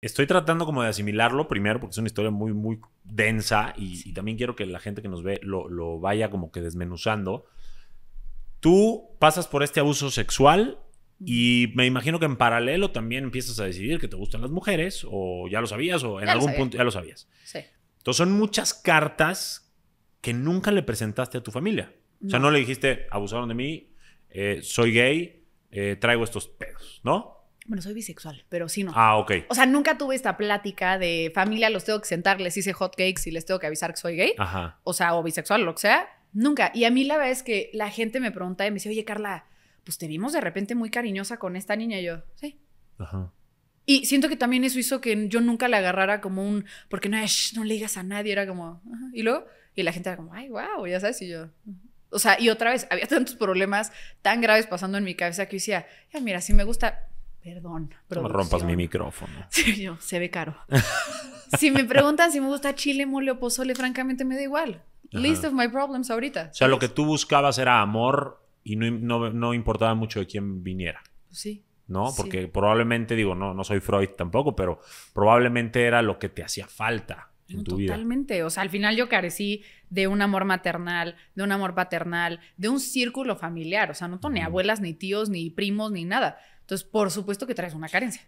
estoy tratando como de asimilarlo primero porque es una historia muy, muy densa y, también quiero que la gente que nos ve lo, vaya como que desmenuzando. Tú pasas por este abuso sexual y me imagino que en paralelo también empiezas a decidir que te gustan las mujeres o ya lo sabías o en algún punto ya lo sabías. Sí. Entonces son muchas cartas que nunca le presentaste a tu familia. O sea, no le dijiste, abusaron de mí, eh, soy gay, eh, traigo estos pedos, ¿no? bueno, soy bisexual, pero sí no. Ah, ok. O sea, nunca tuve esta plática de familia, los tengo que sentar, les hice hot cakes y les tengo que avisar que soy gay. Ajá. O sea, o bisexual, lo que sea. Nunca. Y a mí la verdad es que la gente me pregunta y me dice, oye, Carla, pues te vimos de repente muy cariñosa con esta niña. Y yo, sí. Ajá. Y siento que también eso hizo que yo nunca la agarrara como un, porque no, es, no le digas a nadie, era como, Ajá. y luego, y la gente era como, ay, wow, ya sabes, y yo, o sea, y otra vez, había tantos problemas tan graves pasando en mi cabeza que yo decía, ya ah, mira, si me gusta, Perdón. pero No rompas mi micrófono. Sí, yo, se ve caro. si me preguntan si me gusta chile, mole o pozole, francamente me da igual. List of my problems ahorita. O sea, lo que tú buscabas era amor y no, importaba mucho de quién viniera. Pues sí. ¿No? Porque probablemente, digo, no, no soy Freud tampoco, pero probablemente era lo que te hacía falta en totalmente. O sea, al final yo carecí de un amor maternal, de un amor paternal, de un círculo familiar. O sea, no tengo ni abuelas, ni tíos, ni primos, ni nada. Entonces, por supuesto que traes una carencia.